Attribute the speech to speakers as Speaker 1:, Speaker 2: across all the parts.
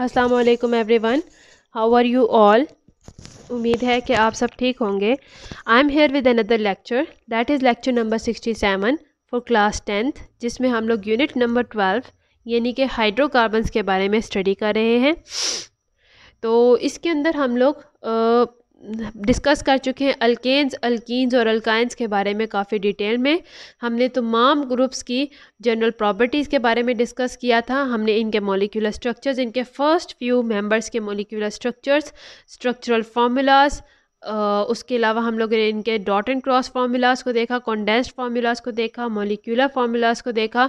Speaker 1: अस्सलाम वालेकुम everyone how are you all उम्मीद है कि आप सब ठीक होंगे I am here with another lecture that is lecture number sixty seven for class tenth जिसमें हम लोग यूनिट नंबर ट्वेल्व यानी कि हाइड्रोकार्बन्स के बारे में स्टडी कर रहे हैं तो इसके अंदर हम लोग डिस्कस कर चुके हैं अल्केन्स अल्कीन्स और अल्काइंस के बारे में काफ़ी डिटेल में हमने तमाम तो ग्रुप्स की जनरल प्रॉपर्टीज़ के बारे में डिस्कस किया था हमने इनके मोलिकुलर स्ट्रक्चर्स इनके फर्स्ट फ्यू मेंबर्स के मोलिकुलर स्ट्रक्चर्स स्ट्रक्चरल फार्मूलाज़ उसके अलावा हम लोगों ने इनके डॉट एंड क्रॉस फार्मूलाज को देखा कॉन्डेंस्ड फार्मूलाज को देखा मोलिकुलर फार्मूलाज को देखा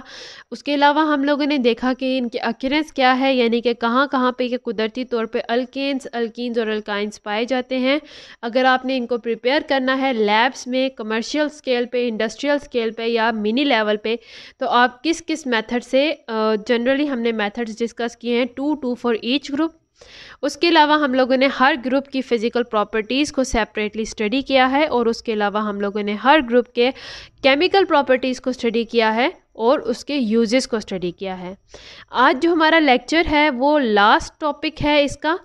Speaker 1: उसके अलावा हम लोगों ने देखा कि इनके अक्यूरेंस क्या है यानी कि कहाँ कहाँ पे ये कुदरती तौर पे अल्केन्स अल्किन्स और अल्काइंस पाए जाते हैं अगर आपने इनको प्रिपेयर करना है लैब्स में कमर्शियल स्केल पर इंडस्ट्रियल स्केल पर या मिनी लेवल पर तो आप किस किस मैथड से जनरली हमने मैथड्स डिस्कस किए हैं two two for each group उसके अलावा हम लोगों ने हर ग्रुप की फ़िज़िकल प्रॉपर्टीज़ को सेपरेटली स्टडी किया है और उसके अलावा हम लोगों ने हर ग्रुप के केमिकल प्रॉपर्टीज़ को स्टडी किया है और उसके यूजेस को स्टडी किया है आज जो हमारा लेक्चर है वो लास्ट टॉपिक है इसका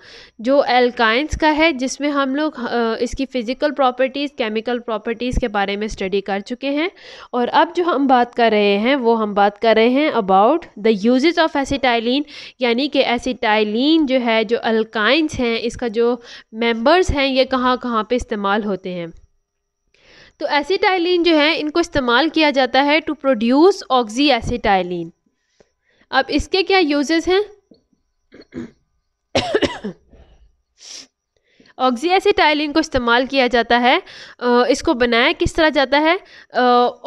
Speaker 1: जो एल्काइंस का है जिसमें हम लोग इसकी फ़िज़िकल प्रॉपर्टीज़ केमिकल प्रॉपर्टीज़ के बारे में स्टडी कर चुके हैं और अब जो हम बात कर रहे हैं वो हम बात कर रहे हैं about the uses of acetylene यानी कि एसिटाइलिन जो है जो अल्काइंस हैं इसका जो मेम्बर्स हैं ये कहाँ कहाँ पर इस्तेमाल होते हैं तो एसिटाइलिन जो है इनको इस्तेमाल किया जाता है टू प्रोड्यूस ऑक्जी एसिटाइलिन अब इसके क्या यूजेस हैं ऑक्सीएसीटाइलिन को इस्तेमाल किया जाता है इसको बनाया किस तरह जाता है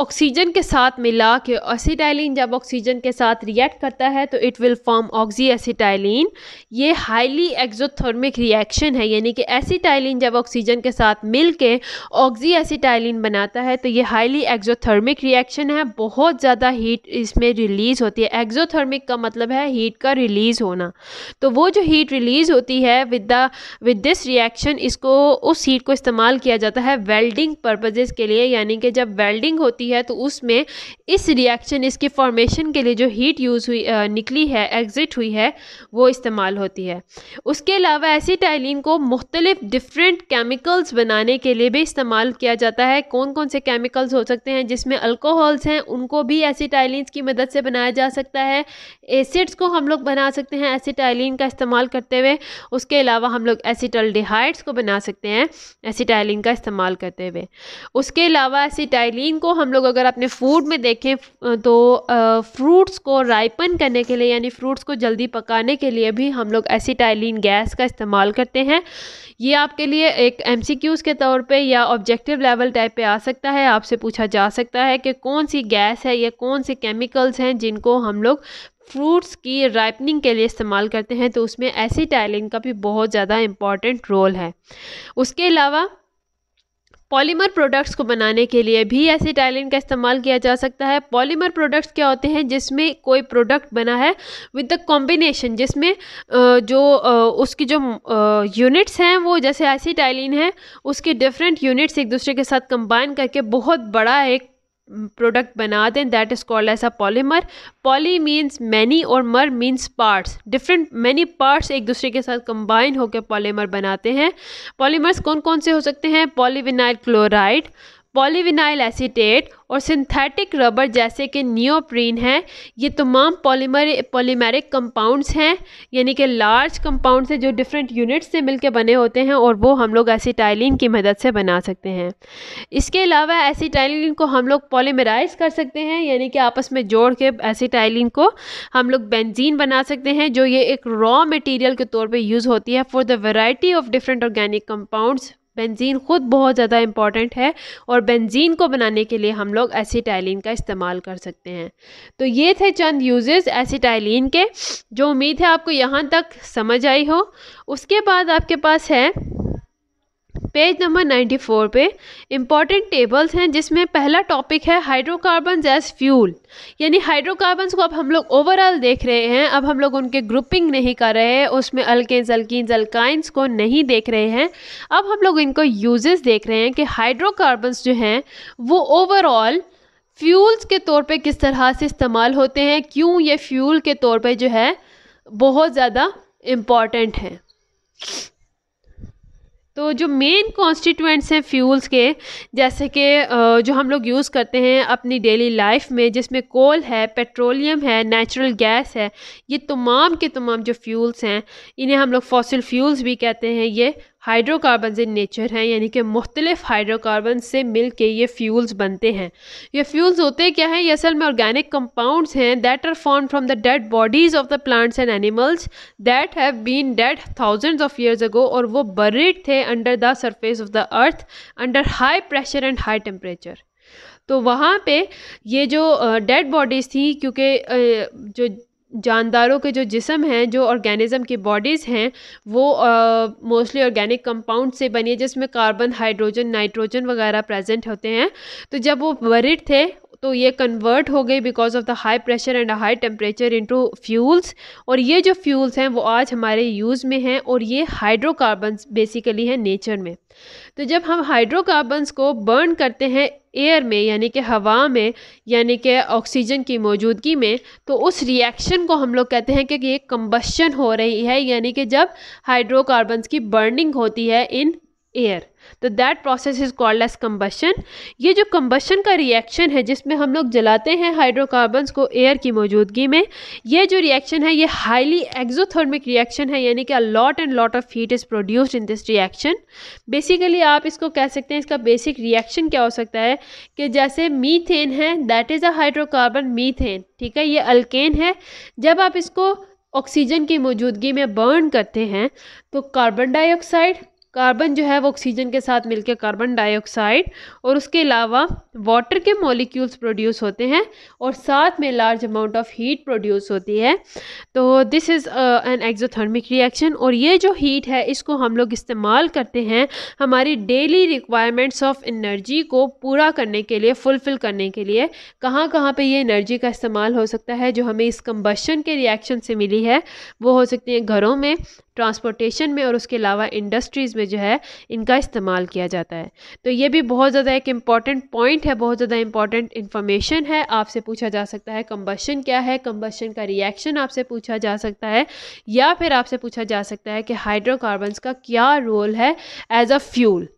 Speaker 1: ऑक्सीजन के साथ मिला के एसीटाइलिन जब ऑक्सीजन के साथ रिएक्ट करता है तो इट विल फॉर्म एसिटाइलिन ये हाईली एक्जोथर्मिक रिएक्शन है यानी कि एसिटाइलिन जब ऑक्सीजन के साथ मिल के ऑक्सीएसीटाइलिन बनाता है तो ये हाईली एक्जोथर्मिक रिएक्शन है बहुत ज़्यादा हीट इसमें रिलीज़ होती है एक्जोथर्मिक का मतलब है हीट का रिलीज़ होना तो वो जो हीट रिलीज़ होती है with the with this reaction section इसको उस हीट को इस्तेमाल किया जाता है वेल्डिंग पर्पजेज़ के लिए यानी कि जब वेल्डिंग होती है तो उसमें इस रिएक्शन इसके फॉर्मेशन के लिए जो हीट यूज़ हुई निकली है एग्ज़िट हुई है वो इस्तेमाल होती है उसके अलावा एसीटाइलिन को मुख्तलिफ़ डिफरेंट केमिकल्स बनाने के लिए भी इस्तेमाल किया जाता है कौन कौन से केमिकल्स हो सकते हैं जिसमें अल्कोहल्स हैं उनको भी टाइलिन की मदद से बनाया जा सकता है एसिड्स को हम लोग बना सकते हैं एसीटाइलिन का इस्तेमाल करते हुए उसके अलावा हम लोग एसिटल डिहाइड क्लोराइड्स को बना सकते हैं एसिटाइलिन का इस्तेमाल करते हुए उसके अलावा एसिटाइलिन को हम लोग अगर अपने फूड में देखें तो फ्रूट्स को राइपन करने के लिए यानी फ्रूट्स को जल्दी पकाने के लिए भी हम लोग एसिटाइलिन गैस का इस्तेमाल करते हैं ये आपके लिए एक एम के तौर पर या ऑब्जेक्टिव लेवल टाइप पर आ सकता है आपसे पूछा जा सकता है कि कौन सी गैस है या कौन से केमिकल्स हैं जिनको हम लोग फ्रूट्स की राइपनिंग के लिए इस्तेमाल करते हैं तो उसमें एसिटाइलिन का भी बहुत ज़्यादा इम्पॉर्टेंट रोल है उसके अलावा पॉलीमर प्रोडक्ट्स को बनाने के लिए भी टाइलिन का इस्तेमाल किया जा सकता है पॉलीमर प्रोडक्ट्स क्या होते हैं जिसमें कोई प्रोडक्ट बना है विद द कॉम्बिनेशन जिसमें जो उसकी जो यूनिट्स हैं वो जैसे एसीटाइलिन है उसके डिफरेंट यूनिट्स एक दूसरे के साथ कंबाइन करके बहुत बड़ा एक प्रोडक्ट बना दें that is called as a polymer poly means many और mer means parts different many parts एक दूसरे के साथ कंबाइन होकर पॉलीमर बनाते हैं पॉलीमर्स कौन कौन से हो सकते हैं पॉलीविनाइल क्लोराइड पॉलीविनाइल एसीटेट और सिंथेटिक रबर जैसे कि नियोप्रीन हैं ये तमाम पॉलीमर पॉलीमेरिक कंपाउंड्स हैं यानी कि लार्ज कंपाउंड्स हैं जो डिफरेंट यूनिट्स से मिलकर बने होते हैं और वो हम लोग एसीटाइलिन की मदद से बना सकते हैं इसके अलावा एसीटाइलिन को हम लोग पॉलीमराइज कर सकते हैं यानी कि आपस में जोड़ के एसीटाइलिन को हम लोग बेंजीन बना सकते हैं जो ये एक रॉ मटीरियल के तौर पर यूज़ होती है for the variety of different organic compounds benzene ख़ुद बहुत ज़्यादा इम्पॉर्टेंट है और बेंजीन को बनाने के लिए हम लोग एसीटाइलिन का इस्तेमाल कर सकते हैं तो ये थे चंद यूजेस एसीटाइलिन के जो उम्मीद है आपको यहाँ तक समझ आई हो उसके बाद आपके पास है पेज नंबर 94 पे इम्पॉर्टेंट टेबल्स हैं जिसमें पहला टॉपिक है हाइड्रोकार्बन एज फ्यूल यानी हाइड्रोकार्बन को अब हम लोग ओवरऑल देख रहे हैं अब हम लोग उनके ग्रुपिंग नहीं कर रहे हैं उसमें अल्के अल्किन अल्काइंस को नहीं देख रहे हैं अब हम लोग इनको यूजेस देख रहे हैं कि हाइड्रोकार्बन जो हैं वो ओवरऑल फ्यूल्स के तौर पर किस तरह से इस्तेमाल होते हैं क्यों ये फ्यूल के तौर पर जो है बहुत ज़्यादा इम्पॉर्टेंट हैं तो जो मेन कॉन्स्टिट्यूएंट्स हैं फ्यूल्स के जैसे कि जो हम लोग यूज़ करते हैं अपनी डेली लाइफ में जिसमें कोल है पेट्रोलियम है नेचुरल गैस है ये तमाम के तमाम जो फ्यूल्स हैं इन्हें हम लोग फॉसिल फ्यूल्स भी कहते हैं ये हाइड्रोकार्बन इन नेचर हैं यानी कि मुख्तलिफ हाइड्रोकार्बन से मिल के ये फ्यूल्स बनते हैं ये फ्यूल्स होते क्या हैं ये असल में ऑर्गेनिक कंपाउंड्स हैं that are form from the dead bodies of the plants and animals that have been dead thousands of years ago और वो बरिड थे under the surface of the earth under high pressure and high temperature तो वहाँ पे ये जो dead bodies थी क्योंकि जो जानदारों के जो जिसम हैं जो ऑर्गेनिज़म की बॉडीज़ हैं वो मोस्टली ऑर्गेनिक कंपाउंड से बनी है जिसमें कार्बन हाइड्रोजन नाइट्रोजन वगैरह प्रेजेंट होते हैं तो जब वो वरिड थे तो ये कन्वर्ट हो गई because of the high pressure and high temperature into fuels और ये जो फ्यूल्स हैं वो आज हमारे यूज़ में हैं और ये हाइड्रोकार्बन्स बेसिकली हैं नेचर में तो जब हम हाइड्रोकार्बन्स को बर्न करते हैं एयर में यानी कि हवा में यानी कि ऑक्सीजन की मौजूदगी में तो उस रिएक्शन को हम लोग कहते हैं कि ये कम्बशन हो रही है यानी कि जब हाइड्रोकार्बन्स की बर्निंग होती है इन एयर तो that process is called as combustion ये जो कम्बशन का रिएक्शन है जिसमें हम लोग जलाते हैं हाइड्रोकार्बन्स को एयर की मौजूदगी में ये जो रिएक्शन है ये हाईली एक्जोथर्मिक रिएक्शन है यानी कि lot and lot of heat is produced in this reaction basically आप इसको कह सकते हैं इसका बेसिक रिएक्शन क्या हो सकता है कि जैसे मीथेन है that is a hydrocarbon methane ठीक है ये अल्केन है जब आप इसको ऑक्सीजन की मौजूदगी में बर्न करते हैं तो कार्बन डाइऑक्साइड कार्बन जो है वो ऑक्सीजन के साथ मिलकर कार्बन डाइऑक्साइड और उसके अलावा वाटर के मॉलिक्यूल्स प्रोड्यूस होते हैं और साथ में large amount of heat produce होती है तो this is an exothermic reaction और ये जो हीट है इसको हम लोग इस्तेमाल करते हैं हमारी डेली रिक्वायरमेंट्स ऑफ एनर्जी को पूरा करने के लिए फुलफ़िल करने के लिए कहाँ कहाँ पर ये एनर्जी का इस्तेमाल हो सकता है जो हमें इस कम्बशन के रिएक्शन से मिली है वो हो सकती है घरों में ट्रांसपोर्टेशन में और उसके अलावा इंडस्ट्रीज़ में जो है इनका इस्तेमाल किया जाता है तो ये भी बहुत ज़्यादा एक इम्पॉर्टेंट पॉइंट है बहुत ज़्यादा इंपॉर्टेंट इन्फॉर्मेशन है आपसे पूछा जा सकता है कम्बशन क्या है कम्बशन का रिएक्शन आपसे पूछा जा सकता है या फिर आपसे पूछा जा सकता है कि हाइड्रोकार्बन्स का क्या रोल है एज अ फ्यूल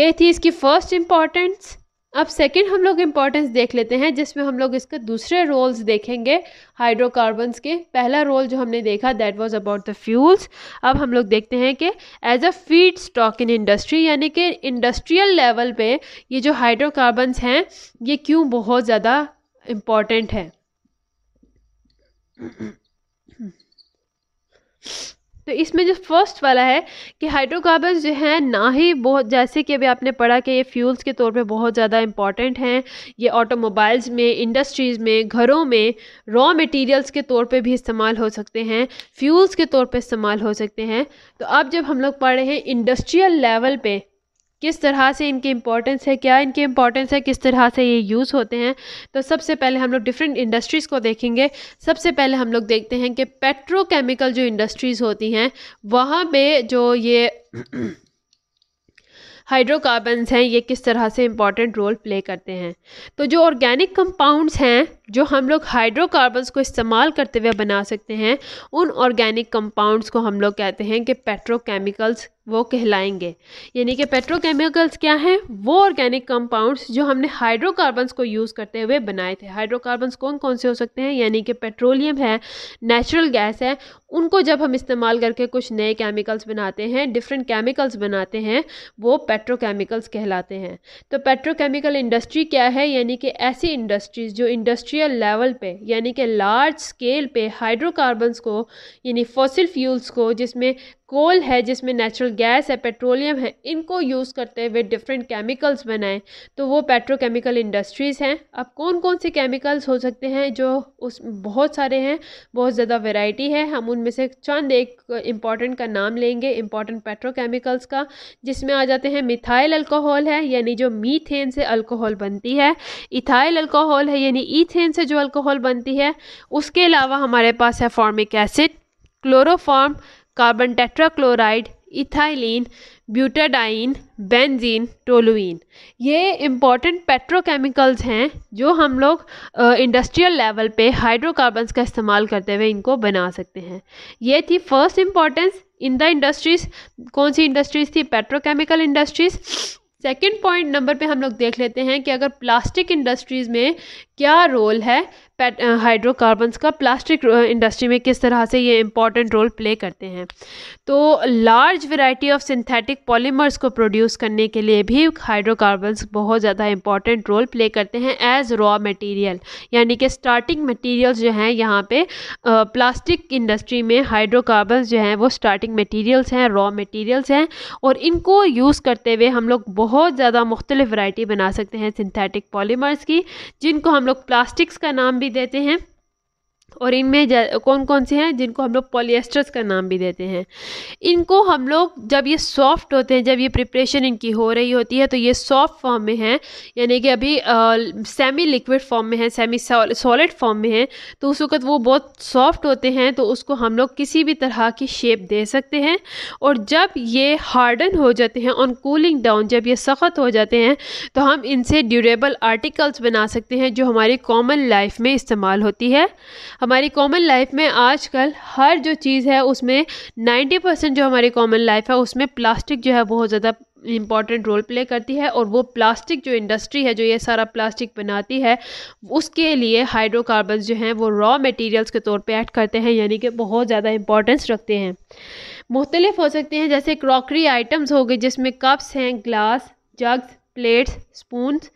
Speaker 1: ये थी इसकी फर्स्ट इम्पॉर्टेंस अब सेकंड हम लोग इम्पॉर्टेंस देख लेते हैं जिसमें हम लोग इसके दूसरे रोल्स देखेंगे हाइड्रोकार्बन्स के पहला रोल जो हमने देखा that was about the fuels अब हम लोग देखते हैं कि as a feed stock in industry यानी कि इंडस्ट्रियल लेवल पे ये जो हाइड्रोकार्बन्स हैं ये क्यों बहुत ज़्यादा इम्पॉर्टेंट है तो इसमें जो फर्स्ट वाला है कि हाइड्रोकार्बन जो हैं ना ही बहुत जैसे कि अभी आपने पढ़ा कि ये फ्यूल्स के तौर पे बहुत ज़्यादा इम्पॉर्टेंट हैं ये ऑटोमोबाइल्स में इंडस्ट्रीज़ में घरों में रॉ मटेरियल्स के तौर पे भी इस्तेमाल हो सकते हैं फ्यूल्स के तौर पे इस्तेमाल हो सकते हैं तो अब जब हम लोग पढ़ रहे हैं इंडस्ट्रियल लेवल पर किस तरह से इनकी इम्पॉर्टेंस है क्या इनके इम्पॉर्टेंस है किस तरह से ये यूज़ होते हैं तो सबसे पहले हम लोग डिफरेंट इंडस्ट्रीज़ को देखेंगे सबसे पहले हम लोग देखते हैं कि पेट्रोकेमिकल जो इंडस्ट्रीज़ होती हैं वहाँ पे जो ये हाइड्रोकार्बन्स हैं ये किस तरह से इम्पॉर्टेंट रोल प्ले करते हैं तो जो ऑर्गेनिक कंपाउंड्स हैं जो हम लोग हाइड्रोकार्बन्स को इस्तेमाल करते हुए बना सकते हैं उन ऑर्गेनिक कंपाउंड्स को हम लोग कहते हैं कि पेट्रोकेमिकल्स वो कहलाएंगे यानी कि पेट्रोकेमिकल्स क्या हैं वो ऑर्गेनिक कंपाउंड्स जो हमने हाइड्रोकार्बन्स को यूज़ करते हुए बनाए थे हाइड्रोकार्बन्स कौन कौन से हो सकते हैं यानी कि पेट्रोलियम है नेचुरल गैस है उनको जब हम इस्तेमाल करके कुछ नए केमिकल्स बनाते हैं डिफरेंट केमिकल्स बनाते हैं वो पेट्रोकेमिकल्स कहलाते हैं तो पेट्रोकेमिकल इंडस्ट्री क्या है यानी कि ऐसी इंडस्ट्रीज़ जो इंडस्ट्रियल लेवल पे यानी कि लार्ज स्केल पे हाइड्रोकार्बन्स को यानी फॉसिल फ्यूल्स को जिसमें कोल है जिसमें नेचुरल गैस है पेट्रोलियम है इनको यूज़ करते हुए डिफरेंट केमिकल्स बनाएं तो वो पेट्रोकेमिकल इंडस्ट्रीज़ हैं अब कौन कौन से केमिकल्स हो सकते हैं जो उस बहुत सारे हैं बहुत ज़्यादा वेराइटी है हम उनमें से चंद एक इम्पॉर्टेंट का नाम लेंगे इम्पॉर्टेंट पेट्रोकेमिकल्स का जिसमें आ जाते हैं मिथाइल अल्कोहल है यानी जो मीथेन से अल्कोहल बनती है इथाइल अल्कोहल है यानी ईथेन से जो अल्कोहल बनती है उसके अलावा हमारे पास है formic acid chloroform carbon tetrachloride ethylene butadiene benzene toluene ये इम्पॉर्टेंट पेट्रोकेमिकल्स हैं जो हम लोग इंडस्ट्रियल लेवल पे हाइड्रोकार्बन्स का इस्तेमाल करते हुए इनको बना सकते हैं ये थी first importance in the industries कौन सी इंडस्ट्रीज़ थी petrochemical industries second point number पे हम लोग देख लेते हैं कि अगर प्लास्टिक इंडस्ट्रीज़ में क्या रोल है हाइड्रोकार्बन्स का प्लास्टिक इंडस्ट्री में किस तरह से ये इम्पॉर्टेंट रोल प्ले करते हैं तो large variety of synthetic polymers को प्रोड्यूस करने के लिए भी हाइड्रोकार्बन्स बहुत ज़्यादा इम्पॉर्टेंट रोल प्ले करते हैं एज रॉ मटेरियल यानी कि स्टार्टिंग मटेरियल जो हैं यहाँ पर प्लास्टिक इंडस्ट्री में हाइड्रोकार्बन्स जो हैं वो स्टार्टिंग मटीरियल्स हैं रॉ मटीरियल्स हैं और इनको यूज़ करते हुए हम लोग बहुत ज़्यादा मुख्तलिफ़ वैरायटी बना सकते हैं सिंथेटिक पॉलीमर्स की जिनको हम हम लोग प्लास्टिक्स का नाम भी देते हैं और इनमें कौन कौन से हैं जिनको हम लोग पॉलिएस्टर्स का नाम भी देते हैं इनको हम लोग जब ये सॉफ्ट होते हैं जब ये प्रिपरेशन इनकी हो रही होती है तो ये सॉफ्ट फॉर्म में है यानी कि अभी सेमी लिक्विड फॉर्म में है सेमी सॉलिड फॉर्म में है तो उस वक्त वो बहुत सॉफ्ट होते हैं तो उसको हम लोग किसी भी तरह की शेप दे सकते हैं और जब ये हार्डन हो जाते हैं ऑन कूलिंग डाउन जब ये सख्त हो जाते हैं तो हम इनसे ड्यूरेबल आर्टिकल्स बना सकते हैं जो हमारी कॉमन लाइफ में इस्तेमाल होती है हमारी कॉमन लाइफ में आजकल हर जो चीज़ है उसमें 90 परसेंट जो हमारी कॉमन लाइफ है उसमें प्लास्टिक जो है बहुत ज़्यादा इम्पॉर्टेंट रोल प्ले करती है और वो प्लास्टिक जो इंडस्ट्री है जो ये सारा प्लास्टिक बनाती है उसके लिए हाइड्रोकार्बन जो हैं वो रॉ मटेरियल्स के तौर पे ऐड करते हैं यानी कि बहुत ज़्यादा इंपॉर्टेंस रखते हैं मुख्तलिफ हो सकते हैं जैसे क्रॉकरी आइटम्स हो गए जिसमें कप्स हैं ग्लास जग्स प्लेट्स स्पून्स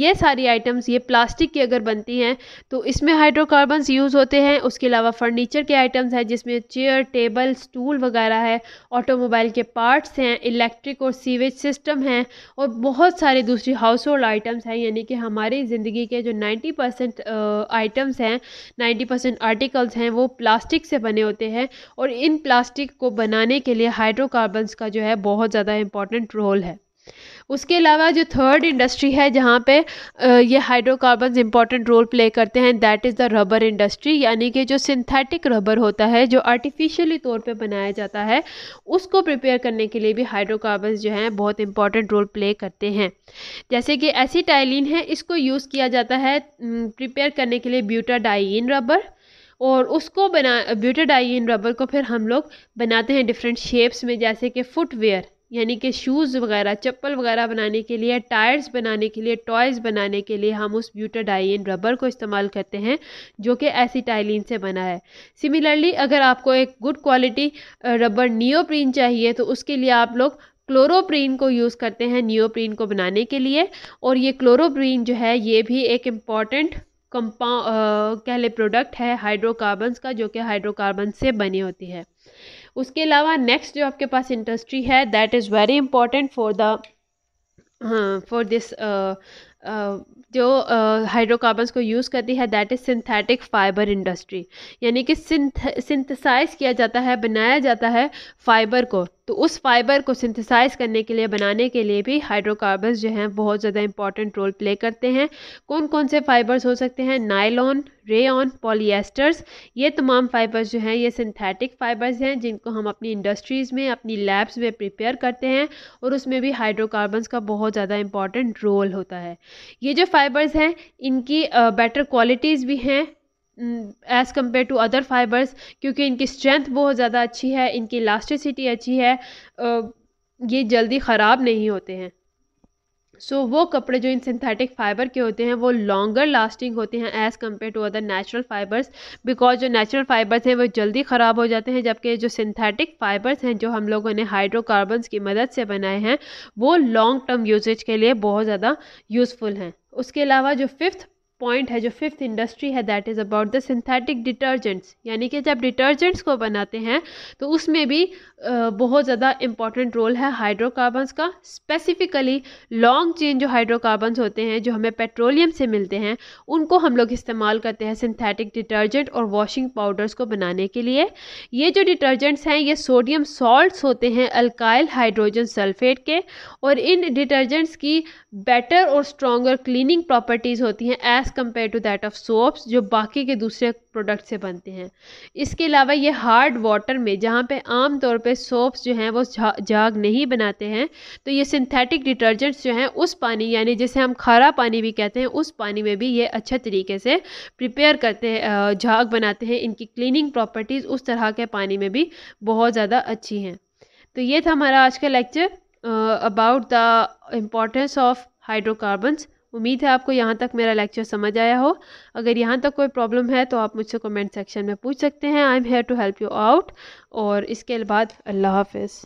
Speaker 1: ये सारी आइटम्स ये प्लास्टिक की अगर बनती हैं तो इसमें हाइड्रोकार्बन्स यूज़ होते हैं उसके अलावा फर्नीचर के आइटम्स हैं जिसमें चेयर टेबल स्टूल वगैरह है ऑटोमोबाइल के पार्ट्स हैं इलेक्ट्रिक और सीवेज सिस्टम हैं और बहुत सारे दूसरी हाउस होल्ड आइटम्स हैं यानी कि हमारी ज़िंदगी के जो नाइन्टी परसेंट आइटम्स हैं नाइन्टी परसेंट आर्टिकल्स हैं वो प्लास्टिक से बने होते हैं और इन प्लास्टिक को बनाने के लिए हाइड्रोकार्बन्स का जो है बहुत ज़्यादा इम्पॉर्टेंट रोल है उसके अलावा जो थर्ड इंडस्ट्री है जहाँ पे ये हाइड्रोकार्बन इंपॉर्टेंट रोल प्ले करते हैं that is the rubber industry यानी कि जो सिंथेटिक रबर होता है जो आर्टिफिशियली तौर पे बनाया जाता है उसको प्रिपेयर करने के लिए भी हाइड्रोकार्बन जो हैं बहुत इंपॉर्टेंट रोल प्ले करते हैं जैसे कि एसीटाइलिन है इसको यूज़ किया जाता है प्रिपेयर करने के लिए ब्यूटाडाइन रबर और उसको बना ब्यूटाडाइन रबर को फिर हम लोग बनाते हैं डिफरेंट शेप्स में जैसे कि फुटवेयर यानी कि शूज़ वगैरह चप्पल वगैरह बनाने के लिए टायर्स बनाने के लिए टॉयज़ बनाने के लिए हम उस ब्यूटाडाइन रबर को इस्तेमाल करते हैं जो कि एसिटाइलिन से बना है सिमिलरली अगर आपको एक गुड क्वालिटी रबर नियोप्रीन चाहिए तो उसके लिए आप लोग क्लोरोप्रीन को यूज़ करते हैं नियोप्रीन को बनाने के लिए और ये क्लोरोप्रीन जो है ये भी एक इम्पॉर्टेंट कंपाउ कहले प्रोडक्ट है हाइड्रोकार्बन्स का जो कि हाइड्रोकार्बन से बनी होती है उसके अलावा नेक्स्ट जो आपके पास इंडस्ट्री है that is very important for the for this जो हाइड्रोकार्बन्स uh, को यूज़ करती है that is synthetic fibre industry यानी कि सिंथेसाइज किया जाता है बनाया जाता है फाइबर को तो उस फाइबर को सिंथेसाइज करने के लिए बनाने के लिए भी हाइड्रोकार्बन्स जो हैं बहुत ज़्यादा इंपॉर्टेंट रोल प्ले करते हैं कौन कौन से फाइबर्स हो सकते हैं नायलॉन रेन पॉलीएस्टर्स ये तमाम फ़ाइबर्स जो हैं ये सिंथेटिक फ़ाइबर्स हैं जिनको हम अपनी इंडस्ट्रीज़ में अपनी लैब्स में प्रिपेयर करते हैं और उसमें भी हाइड्रोकार्बन्स का बहुत ज़्यादा इंपॉर्टेंट रोल होता है ये जो फ़ाइबर्स हैं इनकी बेटर क्वालिटीज़ भी हैं as compare to other fibres क्योंकि इनकी स्ट्रेंथ बहुत ज़्यादा अच्छी है इनकी इलास्टिसिटी अच्छी है ये जल्दी ख़राब नहीं होते हैं सो so, वो कपड़े जो इन सिंथेटिक फाइबर के होते हैं वो लॉन्गर लास्टिंग होते हैं as compare to other natural fibres because जो नेचुरल फाइबर्स हैं वो जल्दी ख़राब हो जाते हैं जबकि जो सिंथेटिक फाइबर्स हैं जो हम लोगों ने हाइड्रोकार्बन्स की मदद से बनाए हैं वो लॉन्ग टर्म यूजेज के लिए बहुत ज़्यादा यूज़फुल हैं उसके अलावा जो फिफ्थ पॉइंट है जो फिफ्थ इंडस्ट्री है that is about the synthetic detergents यानी कि जब डिटर्जेंट्स को बनाते हैं तो उसमें भी बहुत ज़्यादा इंपॉर्टेंट रोल है हाइड्रोकार्बन्स का स्पेसिफिकली लॉन्ग चेन जो हाइड्रोकार्बन्स होते हैं जो हमें पेट्रोलियम से मिलते हैं उनको हम लोग इस्तेमाल करते हैं सिंथेटिक डिटर्जेंट और वॉशिंग पाउडर्स को बनाने के लिए ये जो डिटर्जेंट्स हैं ये सोडियम सॉल्ट्स होते हैं अल्काइल हाइड्रोजन सल्फेट के और इन डिटर्जेंट्स की बेटर और स्ट्रॉगर क्लीनिंग प्रॉपर्टीज़ होती हैं as compare to that of soaps जो बाकी के दूसरे प्रोडक्ट से बनते हैं इसके अलावा ये हार्ड वाटर में जहाँ पे आम तौर पे सोप्स जो हैं वो जा, जाग नहीं बनाते हैं तो ये सिंथेटिक डिटर्जेंट्स जो हैं उस पानी यानी जिसे हम खारा पानी भी कहते हैं उस पानी में भी ये अच्छा तरीके से प्रिपेयर करते हैं झाग बनाते हैं इनकी क्लिनिंग प्रॉपर्टीज़ उस तरह के पानी में भी बहुत ज़्यादा अच्छी हैं तो ये था हमारा आज का lecture about the importance of hydrocarbons उम्मीद है आपको यहाँ तक मेरा लेक्चर समझ आया हो अगर यहाँ तक कोई प्रॉब्लम है तो आप मुझसे कमेंट सेक्शन में पूछ सकते हैं I am here to help you out और इसके बाद अल्लाह हाफिज़